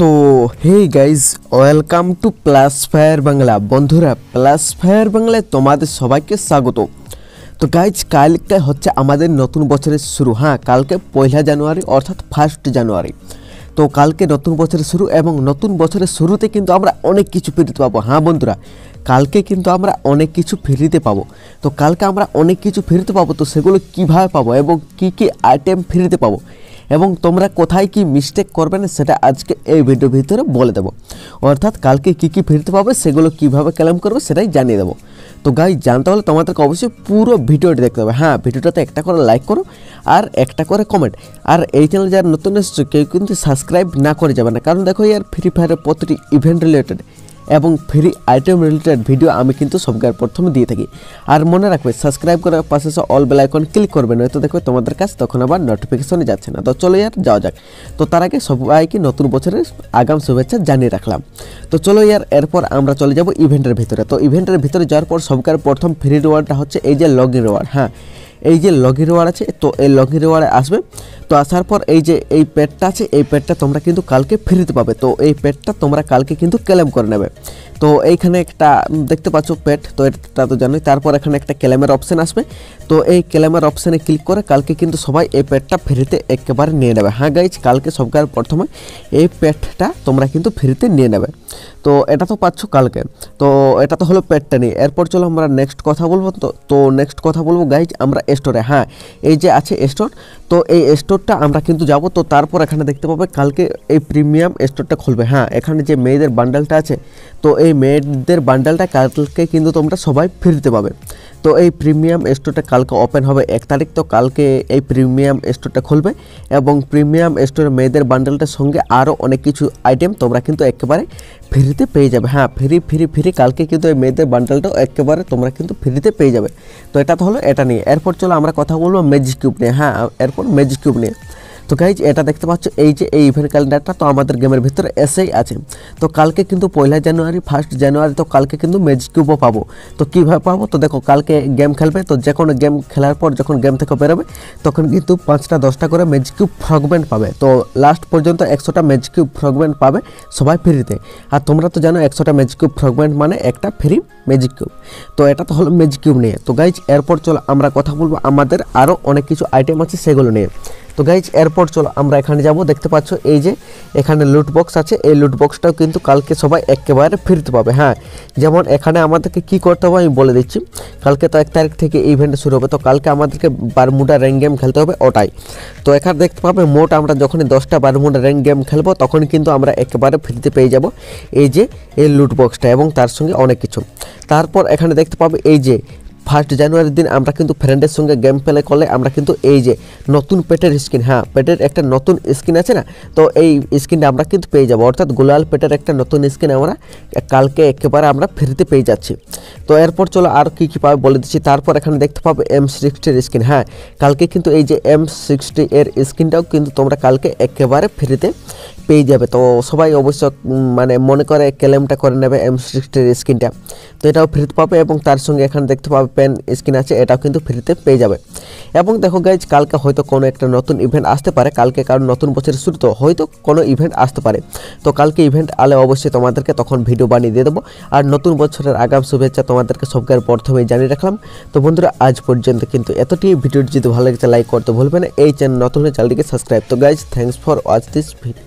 তো hey guys welcome to plus fire Bangla বন্ধুরা plus fire বাংলায় তোমাদের সবাইকে স্বাগত তো গাইজ কালকে হচ্ছে আমাদের নতুন বছরের শুরু হ্যাঁ কালকে পয়লা জানুয়ারি অর্থাৎ ফার্স্ট জানুয়ারি তো কালকে নতুন বছরের শুরু এবং নতুন বছরের শুরুতে কিন্তু আমরা অনেক কিছু ফিরিতে পাবো হ্যাঁ বন্ধুরা কালকে কিন্তু আমরা অনেক কিছু ফ্রিতে পাবো তো কালকে আমরা অনেক কিছু ফ্রিতে পাবো তো সেগুলো কিভাবে পাবো এবং কি কি আইটেম ফ্রিতে পাবো এবং তোমরা কোথায় কি মিস্টেক করবে না সেটা আজকে এই ভিডিও ভিতরে বলে দেবো অর্থাৎ কালকে কি কি ফিরতে পাবে সেগুলো কিভাবে ক্লেম করবে সেটাই জানিয়ে দেবো তো গাই জানতে হলে তোমাদেরকে অবশ্যই পুরো ভিডিওটি দেখতে হবে হ্যাঁ ভিডিওটাতে একটা করে লাইক করো আর একটা করে কমেন্ট আর এই চ্যানেল যারা নতুন এসেছো কেউ কিন্তু সাবস্ক্রাইব না করে যাবে না কারণ দেখো ইয়ার ফ্রি ফায়ারের প্রতিটি ইভেন্ট রিলেটেড এবং ফ্রি আইটেম রিলেটেড ভিডিও আমি কিন্তু সবকার প্রথমে দিয়ে থাকি আর মনে রাখবে সাবস্ক্রাইব করার পাশে অল বেল আইকন ক্লিক করবে না তো দেখবে তোমাদের কাছে তখন আবার নোটিফিকেশনে যাচ্ছে না তো চলো ইয়ার যাওয়া যাক তো তার আগে সবাইকে নতুন বছরের আগাম শুভেচ্ছা জানিয়ে রাখলাম তো চলো ইয়ার এরপর আমরা চলে যাব ইভেন্টের ভিতরে তো ইভেন্টের ভিতরে যাওয়ার পর সবকার প্রথম ফ্রি রিওয়ার্ডটা হচ্ছে এই যে লগ ইন রিওয়ার্ড হ্যাঁ এই যে লগি রেওয়ার আছে তো এই লগি রেওয়ারে আসবে তো আসার পর এই যে এই পেটটা আছে এই পেটটা তোমরা কিন্তু কালকে ফ্রিতে পাবে তো এই পেটটা তোমরা কালকে কিন্তু ক্লেম করে নেবে তো এইখানে একটা দেখতে পাচ্ছ পেট তো এটা তো জানোই তারপর এখানে একটা ক্লেমের অপশান আসবে তো এই ক্লেমের অপশানে ক্লিক করে কালকে কিন্তু সবাই এই পেটটা ফ্রিতে একেবারে নিয়ে নেবে হ্যাঁ গাইজ কালকে সবকার প্রথমে এই পেটটা তোমরা কিন্তু ফ্রিতে নিয়ে নেবে তো এটা তো পাচ্ছ কালকে তো এটা তো হলো পেটটা নিয়ে এরপর চলো আমরা নেক্সট কথা বলবো তো তো নেক্সট কথা বলবো গাইজ আমরা স্টোরে হ্যাঁ এই যে আছে স্টোর তো এই স্টোরটা আমরা কিন্তু যাব তো তারপর এখানে দেখতে পাবে কালকে এই প্রিমিয়াম স্টোরটা খুলবে হ্যাঁ এখানে যে মেয়েদের বান্ডালটা আছে তো এই মেয়েদের বান্ডালটা কালকে কিন্তু তোমরা সবাই ফিরতে পাবে তো এই প্রিমিয়াম স্টোরটা কালকে ওপেন হবে এক তারিখ তো কালকে এই প্রিমিয়াম স্টোরটা খুলবে এবং প্রিমিয়াম স্টোরের মেয়েদের বান্ডেলটার সঙ্গে আরও অনেক কিছু আইটেম তোমরা কিন্তু একেবারে ফ্রিতে পেয়ে যাবে হ্যাঁ ফ্রি ফ্রি ফ্রি কালকে কিন্তু এই মেয়েদের বান্ডেলটাও একেবারে তোমরা কিন্তু ফ্রিতে পেয়ে যাবে তো এটা তো হলো এটা নিয়ে এরপর চলো আমরা কথা বলবো ম্যাজিক কিউব নিয়ে হ্যাঁ এরপর ম্যাজিক কিউব নিয়ে তো গাইজ এটা দেখতে পাচ্ছ এই যে এই ইভেন্ট ক্যালেন্ডারটা তো আমাদের গেমের ভিতরে এসেই আছে তো কালকে কিন্তু পয়লা জানুয়ারি ফার্স্ট জানুয়ারি তো কালকে কিন্তু ম্যাজিক কিউবও পাবো তো কীভাবে পাবো তো দেখো কালকে গেম খেলবে তো যে কোনো গেম খেলার পর যখন গেম থেকে বেরোবে তখন কিন্তু পাঁচটা দশটা করে ম্যাজিক কিউব ফ্রগমেন্ট পাবে তো লাস্ট পর্যন্ত একশোটা ম্যাজিক কিউব ফ্রগমেন্ট পাবে সবাই ফ্রিতে আর তোমরা তো জানো একশোটা ম্যাজিক কিউব ফ্রগমেন্ট মানে একটা ফ্রি ম্যাজিক কিউব তো এটা তো হলো ম্যাজিক কিউব নিয়ে তো গাইজ এরপর চলো আমরা কথা বলবো আমাদের আরও অনেক কিছু আইটেম আছে সেগুলো নিয়ে তো গাইজ এরপর চলো আমরা এখানে যাব দেখতে পাচ্ছ এই যে এখানে লুটবক্স আছে এই লুটবক্সটাও কিন্তু কালকে সবাই একেবারে ফিরতে পাবে হ্যাঁ যেমন এখানে আমাদেরকে কি করতে হবে আমি বলে দিচ্ছি কালকে তো এক তারিখ থেকে ইভেন্ট শুরু হবে তো কালকে আমাদেরকে বারমুডা র্যাঙ্ক গেম খেলতে হবে ওটাই তো এখানে দেখতে পাবে মোট আমরা যখনই দশটা বারমুডা র্যাঙ্ক গেম খেলবো তখন কিন্তু আমরা একেবারে ফিরতে পেয়ে যাব এই যে এই লুটবক্সটা এবং তার সঙ্গে অনেক কিছু তারপর এখানে দেখতে পাবে এই যে ফার্স্ট জানুয়ারির দিন আমরা কিন্তু ফ্রেন্ডের সঙ্গে গেম প্লে করলে আমরা কিন্তু এই যে নতুন পেটের স্কিন হ্যাঁ পেটের একটা নতুন স্কিন আছে না তো এই স্কিনটা আমরা কিন্তু পেয়ে যাবো অর্থাৎ গোলাল পেটের একটা নতুন স্কিন আমরা কালকে একেবারে আমরা ফ্রিতে পেয়ে যাচ্ছি তো এরপর চলো আর কী কী পাবে বলে দিচ্ছি তারপর এখানে দেখতে পাবে এম সিক্সটির স্কিন হ্যাঁ কালকে কিন্তু এই যে এম সিক্সটি এর স্কিনটাও কিন্তু তোমরা কালকে একেবারে ফ্রিতে পেয়ে যাবে তো সবাই অবশ্য মানে মনে করে ক্লেমটা করে নেবে এম সিক্সটির স্কিনটা তো এটাও ফ্রিতে পাবে এবং তার সঙ্গে এখানে দেখতে পাবে পেন স্ক্রিন আছে এটাও কিন্তু ফ্রিতে পেয়ে যাবে এবং দেখো গাইজ কালকে হয়তো কোনো একটা নতুন ইভেন্ট আসতে পারে কালকে কারণ নতুন বছরের শুরুতে হয়তো কোনো ইভেন্ট আসতে পারে তো কালকে ইভেন্ট আলে অবশ্যই তোমাদেরকে তখন ভিডিও বানিয়ে দিয়ে দেবো আর নতুন বছরের আগাম শুভেচ্ছা তোমাদেরকে সবকার প্রথমেই জানিয়ে রাখলাম তো বন্ধুরা আজ পর্যন্ত কিন্তু এতটি ভিডিওটি যদি ভালো লেগেছে লাইক করতে ভুলবে না এই চ্যানেল নতুন চ্যানেলটিকে সাবস্ক্রাইব তো guys thanks for watch this video